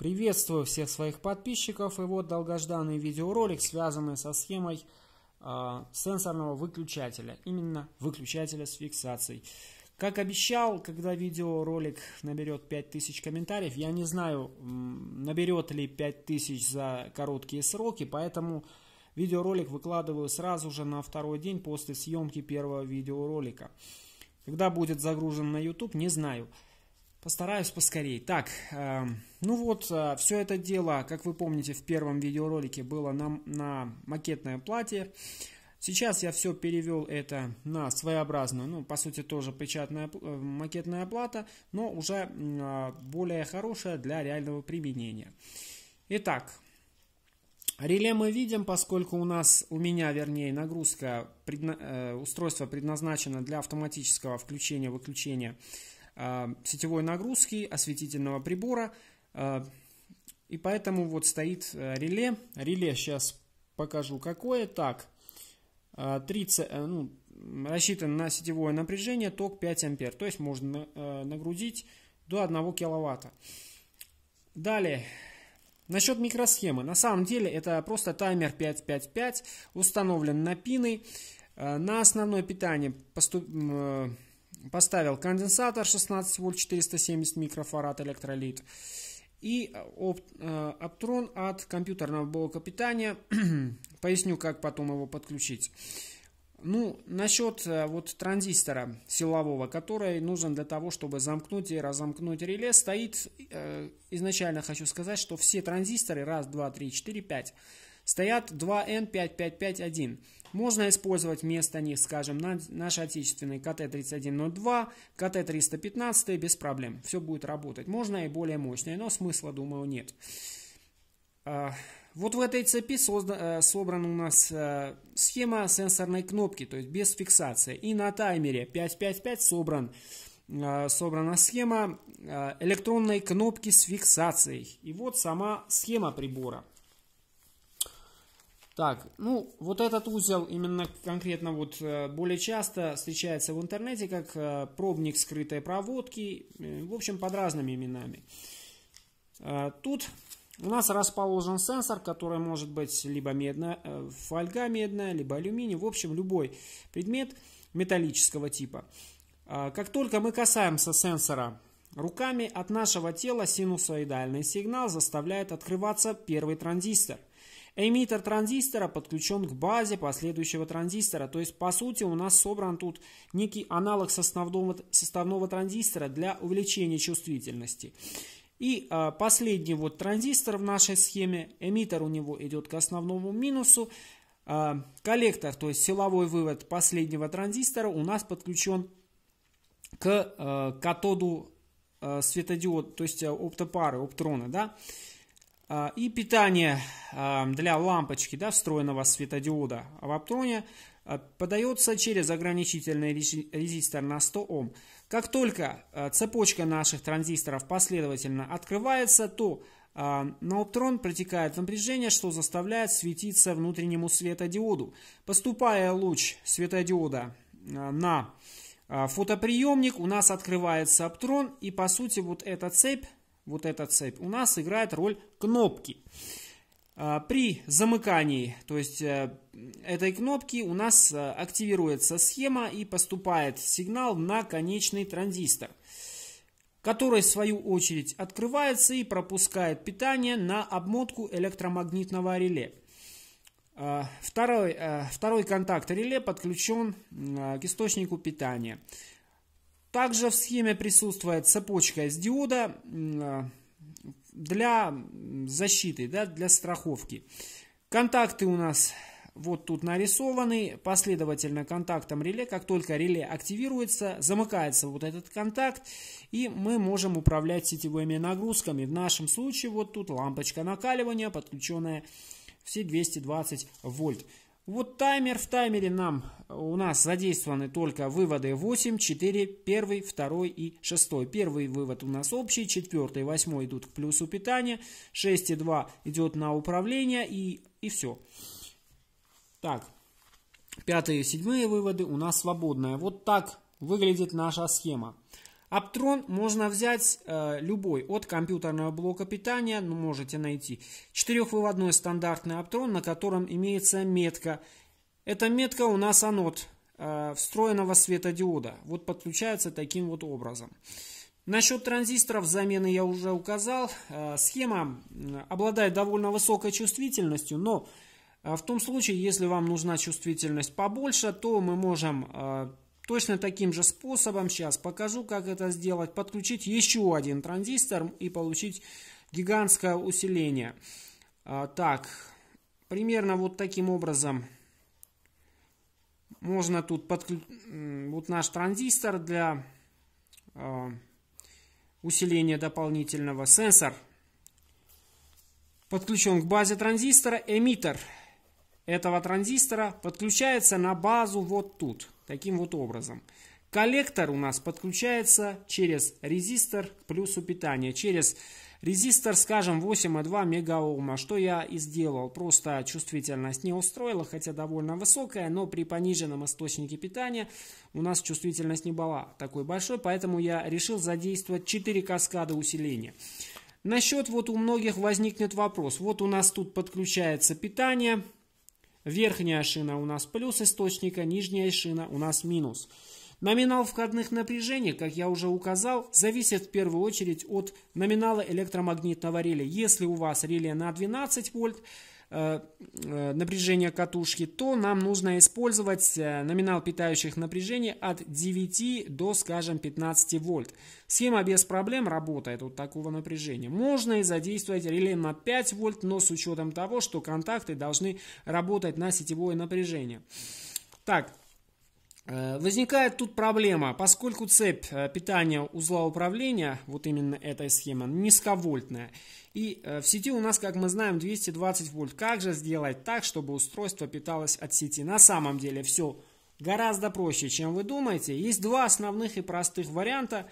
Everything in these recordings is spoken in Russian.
Приветствую всех своих подписчиков и вот долгожданный видеоролик, связанный со схемой э, сенсорного выключателя, именно выключателя с фиксацией. Как обещал, когда видеоролик наберет 5000 комментариев, я не знаю, наберет ли 5000 за короткие сроки, поэтому видеоролик выкладываю сразу же на второй день после съемки первого видеоролика. Когда будет загружен на YouTube, не знаю. Постараюсь поскорее. Так, э, ну вот, э, все это дело, как вы помните, в первом видеоролике было на, на макетное платье. Сейчас я все перевел это на своеобразную, ну, по сути, тоже печатная э, макетная плата, но уже э, более хорошая для реального применения. Итак, Реле мы видим, поскольку у нас, у меня, вернее, нагрузка, предна, э, устройство предназначено для автоматического включения-выключения э, Э, сетевой нагрузки осветительного прибора. Э, и поэтому вот стоит э, реле. Реле сейчас покажу какое. Так, 30, ну, рассчитан на сетевое напряжение, ток 5 ампер. То есть можно нагрузить до 1 киловатта. Далее. Насчет микросхемы. На самом деле это просто таймер 555, установлен на пины. На основное питание поступ Поставил конденсатор 16 вольт 470 микрофарад электролит и Optron э, э, от компьютерного блока питания. Поясню, как потом его подключить. Ну, насчет э, вот транзистора силового, который нужен для того, чтобы замкнуть и разомкнуть реле, стоит, э, изначально хочу сказать, что все транзисторы, раз, два, три, четыре, пять, стоят 2N5551. Можно использовать вместо них, скажем, наш отечественный КТ-3102, КТ-315 без проблем. Все будет работать. Можно и более мощные, но смысла, думаю, нет. А, вот в этой цепи э, собрана у нас э, схема сенсорной кнопки, то есть без фиксации. И на таймере 555 собран, э, собрана схема электронной кнопки с фиксацией. И вот сама схема прибора. Так, ну вот этот узел именно конкретно вот э, более часто встречается в интернете как э, пробник скрытой проводки, э, в общем под разными именами. Тут у нас расположен сенсор, который может быть либо медная, фольга медная, либо алюминий, в общем любой предмет металлического типа. Как только мы касаемся сенсора руками, от нашего тела синусоидальный сигнал заставляет открываться первый транзистор. Эмиттер транзистора подключен к базе последующего транзистора. То есть, по сути, у нас собран тут некий аналог составного, составного транзистора для увеличения чувствительности. И а, последний вот транзистор в нашей схеме, эмиттер у него идет к основному минусу, а, коллектор, то есть силовой вывод последнего транзистора у нас подключен к а, катоду а, светодиод, то есть а, оптопары, оптрона, да, а, и питание а, для лампочки да, встроенного светодиода в оптроне а, подается через ограничительный резистор на 100 Ом. Как только цепочка наших транзисторов последовательно открывается, то на оптрон протекает напряжение, что заставляет светиться внутреннему светодиоду. Поступая луч светодиода на фотоприемник, у нас открывается оптрон и по сути вот эта цепь вот эта цепь, у нас играет роль кнопки. А, при замыкании, то есть э, этой кнопки, у нас э, активируется схема и поступает сигнал на конечный транзистор, который в свою очередь открывается и пропускает питание на обмотку электромагнитного реле. А, второй, э, второй контакт реле подключен к источнику питания. Также в схеме присутствует цепочка из диода а, для защиты, да, для страховки. Контакты у нас вот тут нарисованы последовательно контактом реле. Как только реле активируется, замыкается вот этот контакт, и мы можем управлять сетевыми нагрузками. В нашем случае вот тут лампочка накаливания, подключенная все 220 вольт. Вот таймер в таймере нам э, у нас задействованы только выводы 8, 4, 1, 2 и 6. Первый вывод у нас общий, 4 и 8 идут к плюсу питания, 6 и 2 идет на управление и, и все. Так, пятые и седьмые выводы у нас свободные. Вот так выглядит наша схема. Аптрон можно взять э, любой, от компьютерного блока питания, ну, можете найти. Четырехвыводной стандартный аптрон, на котором имеется метка. Эта метка у нас анод э, встроенного светодиода. Вот подключается таким вот образом. Насчет транзисторов замены я уже указал. Э, схема обладает довольно высокой чувствительностью, но э, в том случае, если вам нужна чувствительность побольше, то мы можем э, Точно таким же способом сейчас покажу, как это сделать. Подключить еще один транзистор и получить гигантское усиление. А, так, примерно вот таким образом можно тут подключить вот наш транзистор для а, усиления дополнительного. Сенсор подключен к базе транзистора. Эмиттер этого транзистора подключается на базу вот тут таким вот образом. Коллектор у нас подключается через резистор к плюсу питания, через резистор, скажем, 8,2 мегаома, что я и сделал. Просто чувствительность не устроила, хотя довольно высокая, но при пониженном источнике питания у нас чувствительность не была такой большой, поэтому я решил задействовать 4 каскада усиления. Насчет вот у многих возникнет вопрос. Вот у нас тут подключается питание, Верхняя шина у нас плюс источника, нижняя шина у нас минус. Номинал входных напряжений, как я уже указал, зависит в первую очередь от номинала электромагнитного реле. Если у вас реле на 12 вольт, Э, э, напряжения катушки, то нам нужно использовать э, номинал питающих напряжений от 9 до, скажем, 15 вольт. Схема без проблем работает от такого напряжения. Можно и задействовать реле на 5 вольт, но с учетом того, что контакты должны работать на сетевое напряжение. Так, Э, возникает тут проблема, поскольку цепь э, питания узла управления, вот именно эта схема, низковольтная. И э, в сети у нас, как мы знаем, 220 вольт. Как же сделать так, чтобы устройство питалось от сети? На самом деле все гораздо проще, чем вы думаете. Есть два основных и простых варианта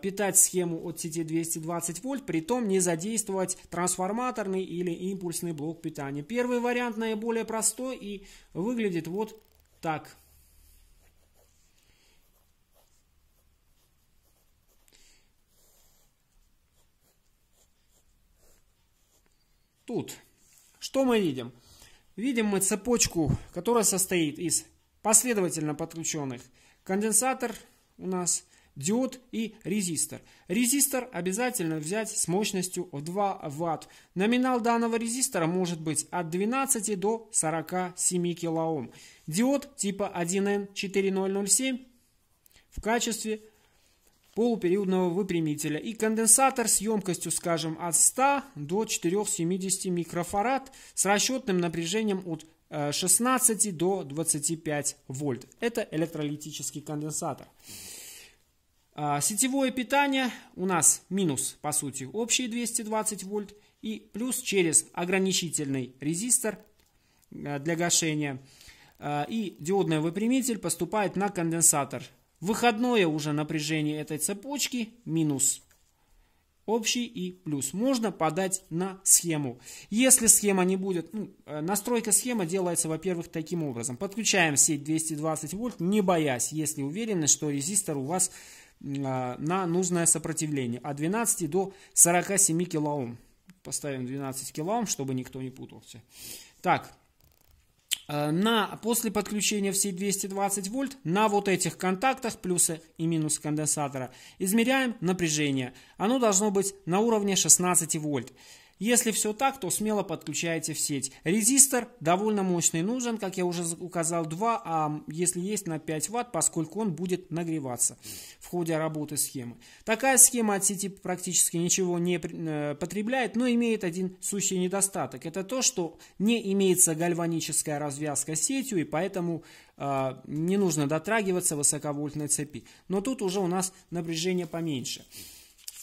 питать схему от сети 220 вольт, при том не задействовать трансформаторный или импульсный блок питания. Первый вариант наиболее простой и выглядит вот так. тут. Что мы видим? Видим мы цепочку, которая состоит из последовательно подключенных конденсатор у нас, диод и резистор. Резистор обязательно взять с мощностью в 2 Вт. Номинал данного резистора может быть от 12 до 47 кОм. Диод типа 1N4007 в качестве полупериодного выпрямителя и конденсатор с емкостью, скажем, от 100 до 470 микрофарад с расчетным напряжением от 16 э, до 25 вольт. Это электролитический конденсатор. А, сетевое питание у нас минус, по сути, общие 220 вольт и плюс через ограничительный резистор э, для гашения а, и диодный выпрямитель поступает на конденсатор Выходное уже напряжение этой цепочки минус общий и плюс. Можно подать на схему. Если схема не будет, ну, э, настройка схемы делается, во-первых, таким образом. Подключаем сеть 220 вольт, не боясь, если уверены, что резистор у вас э, на нужное сопротивление от 12 до 47 килоом. Поставим 12 килоом, чтобы никто не путался. Так, Э, на, после подключения всей 220 вольт на вот этих контактах плюса и минус конденсатора измеряем напряжение. Оно должно быть на уровне 16 вольт. Если все так, то смело подключайте в сеть. Резистор довольно мощный нужен, как я уже указал, 2, а если есть на 5 Вт, поскольку он будет нагреваться в ходе работы схемы. Такая схема от сети практически ничего не э, потребляет, но имеет один сущий недостаток. Это то, что не имеется гальваническая развязка с сетью, и поэтому э, не нужно дотрагиваться высоковольтной цепи. Но тут уже у нас напряжение поменьше.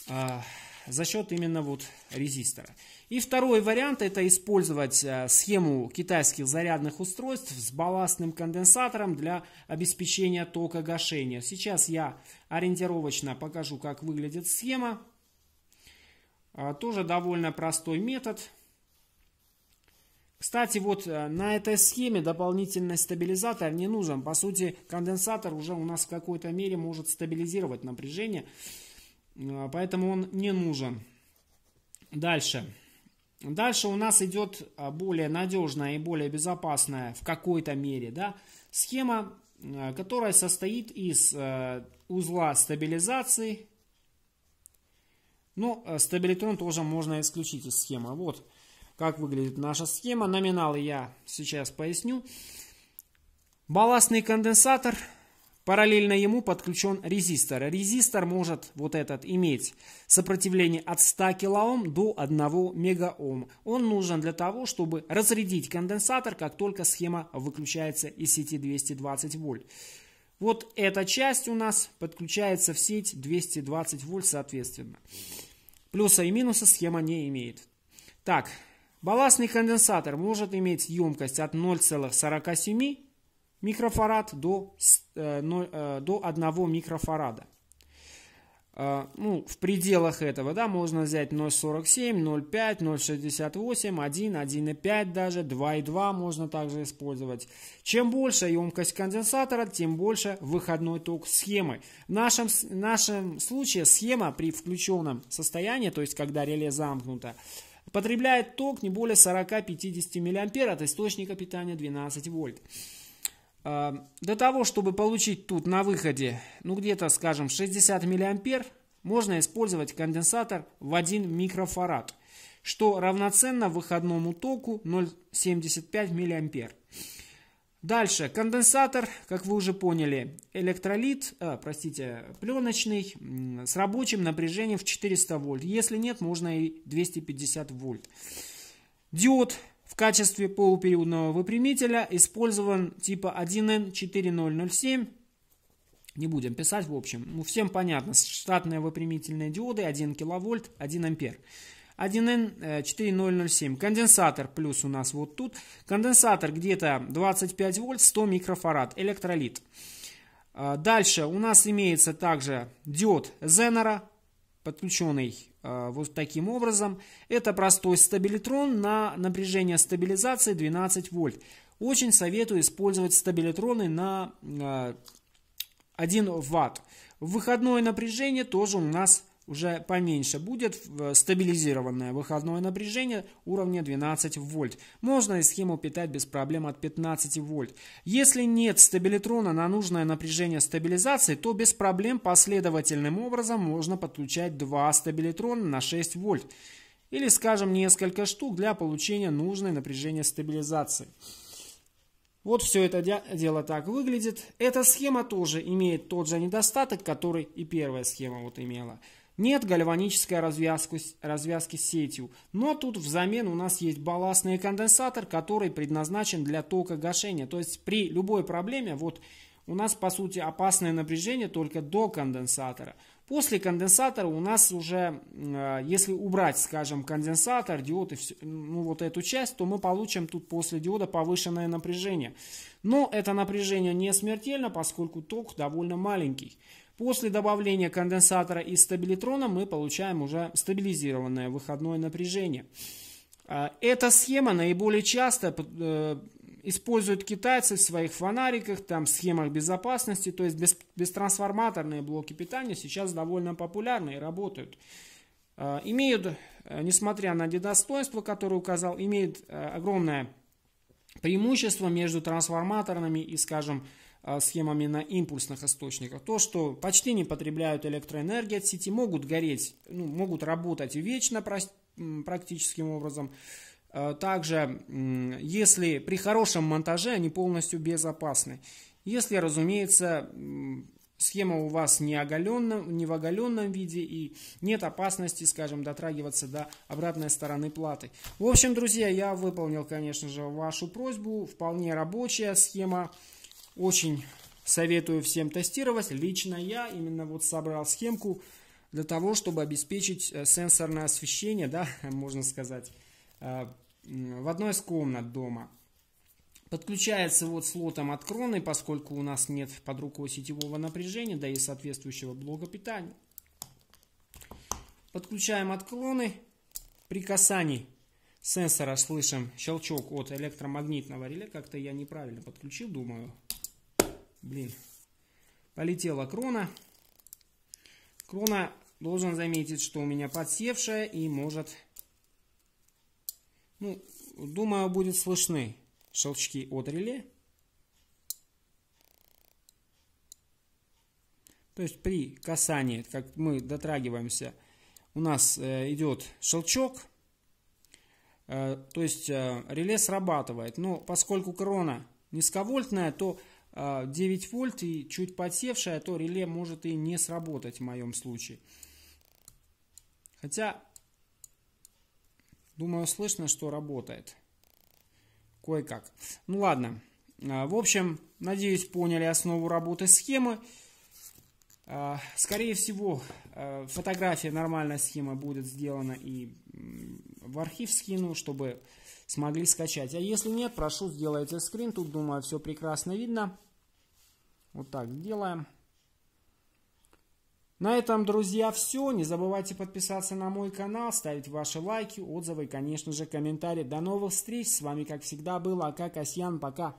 А, за счет именно вот резистора. И второй вариант это использовать э, схему китайских зарядных устройств с балластным конденсатором для обеспечения тока гашения. Сейчас я ориентировочно покажу, как выглядит схема. А, тоже довольно простой метод. Кстати, вот э, на этой схеме дополнительный стабилизатор не нужен. По сути, конденсатор уже у нас в какой-то мере может стабилизировать напряжение. А, поэтому он не нужен. Дальше. Дальше у нас идет а, более надежная и более безопасная в какой-то мере да, схема, а, которая состоит из узла стабилизации. Но ну, стабилитрон тоже можно исключить из схемы. Вот как выглядит наша схема. Номиналы я сейчас поясню. Балластный конденсатор – Параллельно ему подключен резистор. Резистор может вот этот иметь сопротивление от 100 килоом до 1 мегаом. Он нужен для того, чтобы разрядить конденсатор, как только схема выключается из сети 220 вольт. Вот эта часть у нас подключается в сеть 220 вольт соответственно. Плюса и минуса схема не имеет. Так, балластный конденсатор может иметь емкость от 0,47 микрофарад до, э, э, до 1 микрофарада. Э, ну, в пределах этого, да, можно взять 0,47, 0,5, 0,68, 1, 1,5 даже, 2,2 можно также использовать. Чем больше емкость конденсатора, тем больше выходной ток схемы. В нашем, в нашем случае схема при включенном состоянии, то есть когда реле замкнуто, потребляет ток не более 40-50 мА от источника питания 12 вольт. А, для того, чтобы получить тут на выходе, ну где-то, скажем, 60 миллиампер, можно использовать конденсатор в 1 микрофарад, что равноценно выходному току 0,75 миллиампер. Дальше, конденсатор, как вы уже поняли, электролит, э, простите, пленочный, с рабочим напряжением в 400 вольт. Если нет, можно и 250 вольт. Диод в качестве полупериодного выпрямителя использован типа 1N4007. Не будем писать, в общем. Ну, всем понятно. Штатные выпрямительные диоды 1 киловольт, 1 ампер. 1N4007. Конденсатор плюс у нас вот тут. Конденсатор где-то 25 вольт, 100 микрофарад. Электролит. А, дальше у нас имеется также диод Зенера, подключенный Э, вот таким образом. Это простой стабилитрон на напряжение стабилизации 12 вольт. Очень советую использовать стабилитроны на 1 э, ватт. Выходное напряжение тоже у нас уже поменьше будет э, стабилизированное выходное напряжение уровня 12 вольт. Можно и схему питать без проблем от 15 вольт. Если нет стабилитрона на нужное напряжение стабилизации, то без проблем последовательным образом можно подключать два стабилитрона на 6 вольт. Или, скажем, несколько штук для получения нужной напряжения стабилизации. Вот все это дело так выглядит. Эта схема тоже имеет тот же недостаток, который и первая схема вот имела – нет гальванической развязки, развязки с сетью, но тут взамен у нас есть балластный конденсатор, который предназначен для тока гашения. То есть при любой проблеме, вот у нас по сути опасное напряжение только до конденсатора. После конденсатора у нас уже, э, если убрать, скажем, конденсатор, диод и все, ну, вот эту часть, то мы получим тут после диода повышенное напряжение. Но это напряжение не смертельно, поскольку ток довольно маленький. После добавления конденсатора и стабилитрона мы получаем уже стабилизированное выходное напряжение. А, эта схема наиболее часто э, используют китайцы в своих фонариках, там схемах безопасности, то есть без, бестрансформаторные блоки питания сейчас довольно популярны и работают. А, имеют, э, несмотря на недостоинства, которые указал, имеют э, огромное преимущество между трансформаторными и, скажем, а, схемами на импульсных источниках. То, что почти не потребляют электроэнергии от сети, могут гореть, ну, могут работать вечно практическим образом. А, также, если при хорошем монтаже они полностью безопасны. Если, разумеется, схема у вас не, оголенном, не в оголенном виде и нет опасности, скажем, дотрагиваться до обратной стороны платы. В общем, друзья, я выполнил, конечно же, вашу просьбу. Вполне рабочая схема. Очень советую всем тестировать. Лично я именно вот собрал схемку для того, чтобы обеспечить э, сенсорное освещение, да, можно сказать, э, в одной из комнат дома. Подключается вот слотом от кроны, поскольку у нас нет под рукой сетевого напряжения, да и соответствующего блока питания. Подключаем от кроны. При касании сенсора слышим щелчок от электромагнитного реле. Как-то я неправильно подключил, думаю. Блин. Полетела крона. Крона должен заметить, что у меня подсевшая и может... Ну, думаю, будет слышны шелчки от реле. То есть при касании, как мы дотрагиваемся, у нас э, идет шелчок, э, То есть э, реле срабатывает. Но поскольку крона низковольтная, то 9 а, вольт и чуть подсевшая, то реле может и не сработать в моем случае. Хотя, думаю, слышно, что работает. Кое-как. Ну ладно. А, в общем, надеюсь, поняли основу работы схемы. А, скорее всего, фотография нормальной схемы будет сделана и в архив скину, чтобы смогли скачать. А если нет, прошу, сделайте скрин. Тут, думаю, все прекрасно видно. Вот так делаем. На этом, друзья, все. Не забывайте подписаться на мой канал, ставить ваши лайки, отзывы и, конечно же, комментарии. До новых встреч. С вами, как всегда, был Ака Касьян. Пока.